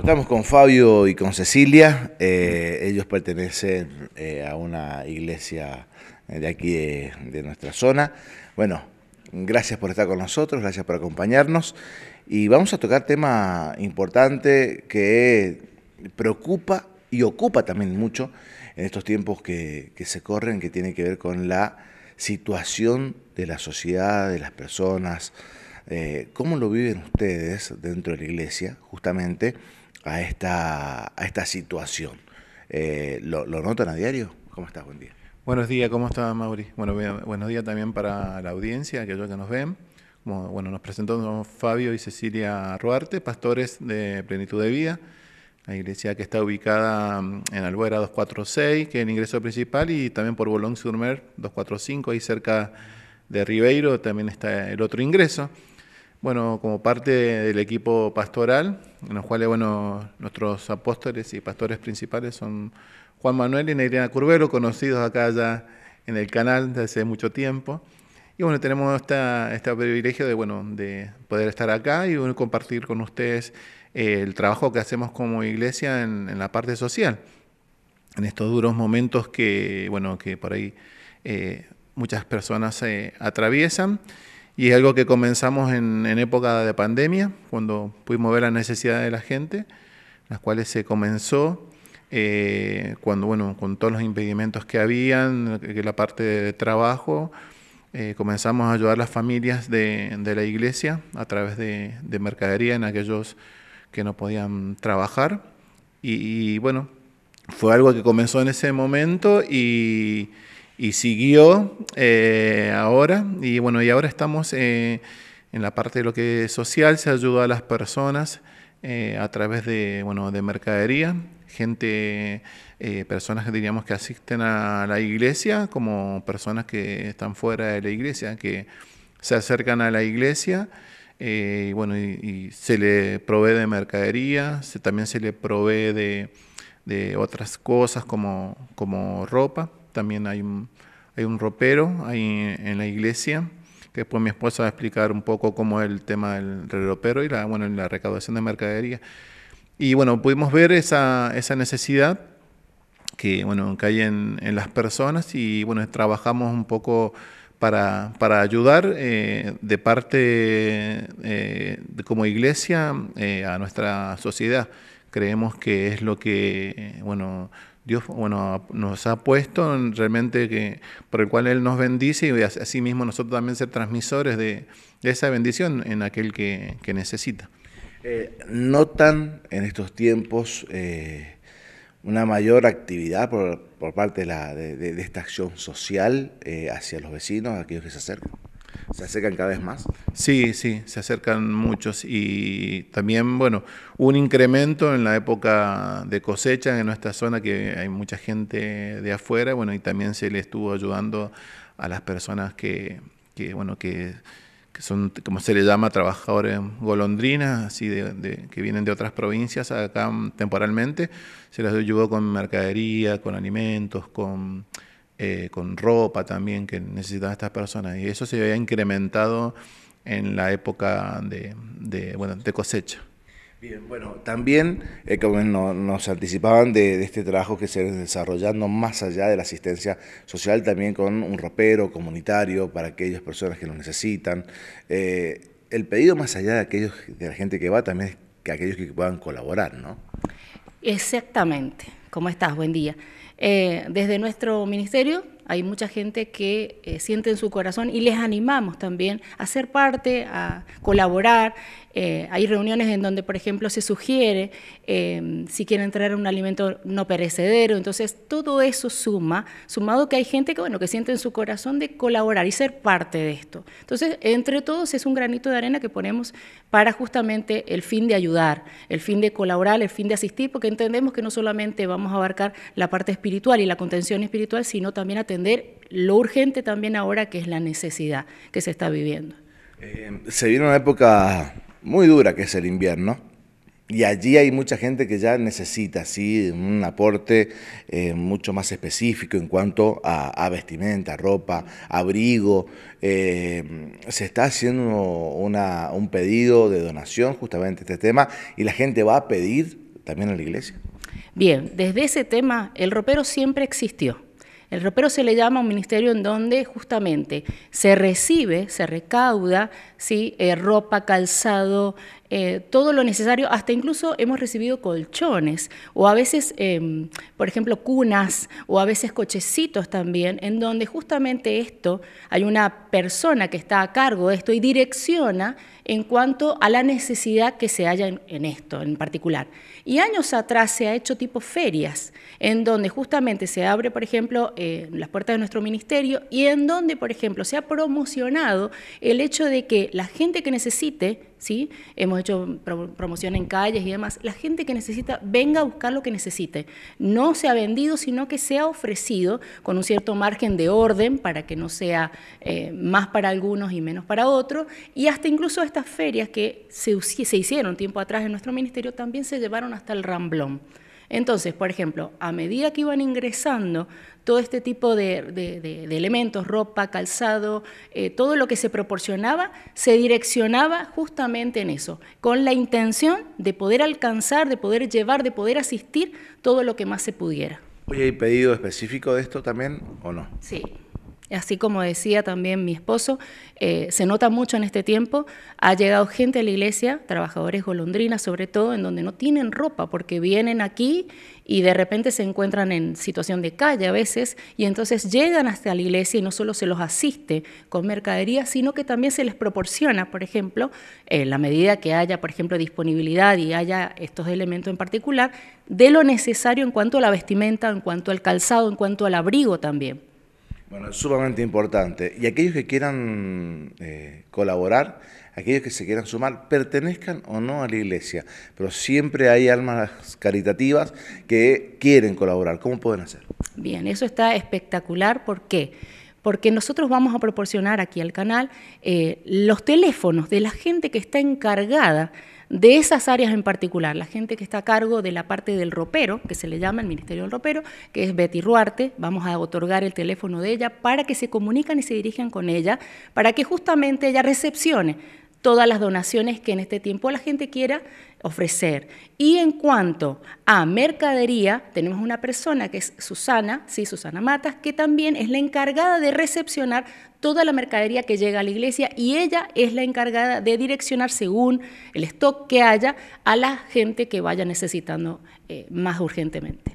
estamos con Fabio y con Cecilia. Eh, ellos pertenecen eh, a una iglesia eh, de aquí de, nuestra zona. Bueno, gracias por estar con nosotros, gracias por acompañarnos. Y vamos a tocar tema importante que preocupa y ocupa también mucho en estos tiempos que, se corren, que tiene que ver con la situación de la sociedad, de las personas. ¿Cómo lo viven ustedes dentro de la iglesia, justamente? a esta, a esta situación. Eh, ¿lo, notan a diario? ¿Cómo estás? Buen día. Buenos días, ¿cómo está Mauri? Bueno, buenos días también para la audiencia, aquellos que nos ven. bueno, nos presentamos Fabio y Cecilia Ruarte, pastores de Plenitud de Vida, la iglesia que está ubicada mm, en Albuera 246, que es el ingreso principal, y también por Bolón Surmer 245, ahí cerca de Ribeiro también está el otro ingreso bueno, como parte del equipo pastoral, en los cuales bueno, nuestros apóstoles y pastores principales son Juan Manuel y Neirena Curvelo, conocidos acá ya en el canal desde hace mucho tiempo. Y bueno, tenemos este privilegio de, bueno, de poder estar acá y bueno, compartir con ustedes eh, el trabajo que hacemos como iglesia en, la parte social. En estos duros momentos que, bueno, que por ahí eh, muchas personas se eh, atraviesan. Y es algo que comenzamos en, época de pandemia, cuando pudimos ver la necesidad de la gente, las cuales se comenzó eh, cuando, bueno, con todos los impedimentos que habían, que la parte de trabajo, eh, comenzamos a ayudar a las familias de, la iglesia a través de, mercadería en aquellos que no podían trabajar. Y, y, bueno, fue algo que comenzó en ese momento y, y siguió eh, ahora. Y bueno, y ahora estamos eh, en la parte de lo que es social, se ayuda a las personas eh, a través de, bueno, de mercadería, gente, personas que diríamos que asisten a la iglesia, como personas que están fuera de la iglesia, que se acercan a la iglesia. y bueno, y, se le provee de mercadería, se, también se le provee de, de otras cosas como, como ropa también hay un, hay un ropero ahí en la iglesia, que después mi esposa va a explicar un poco cómo es el tema del ropero y la, bueno, la recaudación de mercadería. Y bueno, pudimos ver esa, esa necesidad que, bueno, que hay en, en, las personas y bueno, trabajamos un poco para, para ayudar eh, de parte eh, como iglesia eh, a nuestra sociedad. Creemos que es lo que, bueno, Dios bueno, nos ha puesto realmente que, por el cual Él nos bendice y asimismo mismo nosotros también ser transmisores de, esa bendición en aquel que, necesita. Eh, ¿Notan en estos tiempos eh, una mayor actividad por, parte de, esta acción social eh, hacia los vecinos, aquellos que se acercan? se acercan cada vez más. Sí, sí, se acercan muchos y también, bueno, un incremento en la época de cosecha en nuestra zona que hay mucha gente de afuera, bueno, y también se le estuvo ayudando a las personas que, bueno, que son, como se le llama, trabajadores golondrinas, así que vienen de otras provincias acá temporalmente, se les ayudó con mercadería, con alimentos, con eh, con ropa también que necesitan estas personas. Y eso se había incrementado en la época de, bueno, de cosecha. Bien, bueno, también eh, nos anticipaban de, este trabajo que se desarrollando más allá de la asistencia social, también con un ropero comunitario para aquellas personas que lo necesitan. Eh, el pedido más allá de aquellos de la gente que va también es que aquellos que puedan colaborar, ¿no? Exactamente. ¿Cómo estás? Buen día. Eh, desde nuestro ministerio hay mucha gente que eh, siente en su corazón y les animamos también a ser parte, a colaborar. Eh, hay reuniones en donde, por ejemplo, se sugiere em, si quieren traer un alimento no perecedero. Entonces, todo eso suma, sumado que hay gente que, bueno, que siente en su corazón de colaborar y ser parte de esto. Entonces, entre todos es un granito de arena que ponemos para justamente el fin de ayudar, el fin de colaborar, el fin de asistir, porque entendemos que no solamente vamos a abarcar la parte espiritual y la contención espiritual, sino también atender lo urgente también ahora, que es la necesidad que se está viviendo. Eh, se viene una época muy dura, que es el invierno, y allí hay mucha gente que ya necesita un aporte eh, mucho más específico en cuanto a, vestimenta, ropa, abrigo. Eh, se está haciendo un pedido de donación justamente este tema y la gente va a pedir también a la iglesia. Bien, desde ese tema el ropero siempre existió. El ropero se le llama un ministerio en donde justamente se recibe, se recauda, ¿sí? Eh, ropa, calzado, eh, todo lo necesario, hasta incluso hemos recibido colchones o a veces, em, por ejemplo, cunas o a veces cochecitos también, en donde justamente esto, hay una persona que está a cargo de esto y direcciona en cuanto a la necesidad que se haya en, esto en particular. Y años atrás se ha hecho tipo ferias, en donde justamente se abre, por ejemplo, eh, las puertas de nuestro ministerio y en donde, por ejemplo, se ha promocionado el hecho de que la gente que necesite Hemos hecho promoción en calles y demás. La gente que necesita, venga a buscar lo que necesite. No se ha vendido, sino que se ha ofrecido con un cierto margen de orden para que no sea eh, más para algunos y menos para otros. Y hasta incluso estas ferias que se hicieron tiempo atrás en nuestro ministerio también se llevaron hasta el Ramblón. Entonces, por ejemplo, a medida que iban ingresando todo este tipo de, elementos, ropa, calzado, eh, todo lo que se proporcionaba, se direccionaba justamente en eso, con la intención de poder alcanzar, de poder llevar, de poder asistir todo lo que más se pudiera. hoy ¿hay pedido específico de esto también o no? Sí, así como decía también mi esposo, eh, se nota mucho en este tiempo, ha llegado gente a la iglesia, trabajadores golondrinas sobre todo, en donde no tienen ropa porque vienen aquí y de repente se encuentran en situación de calle a veces y entonces llegan hasta la iglesia y no solo se los asiste con mercadería, sino que también se les proporciona, por ejemplo, en la medida que haya, por ejemplo, disponibilidad y haya estos elementos en particular, de lo necesario en cuanto a la vestimenta, en cuanto al calzado, en cuanto al abrigo también. Bueno, es sumamente importante. Y aquellos que quieran eh, colaborar, aquellos que se quieran sumar, pertenezcan o no a la iglesia, pero siempre hay almas caritativas que quieren colaborar. ¿Cómo pueden hacer? Bien, eso está espectacular. ¿Por qué? porque nosotros vamos a proporcionar aquí al canal eh, los teléfonos de la gente que está encargada de esas áreas en particular, la gente que está a cargo de la parte del ropero, que se le llama el Ministerio del Ropero, que es Betty Ruarte, vamos a otorgar el teléfono de ella para que se comunican y se dirijan con ella, para que justamente ella recepcione todas las donaciones que en este tiempo la gente quiera ofrecer. Y en cuanto a mercadería, tenemos una persona que es Susana, sí, Susana Matas, que también es la encargada de recepcionar toda la mercadería que llega a la iglesia y ella es la encargada de direccionar según el stock que haya a la gente que vaya necesitando eh, más urgentemente.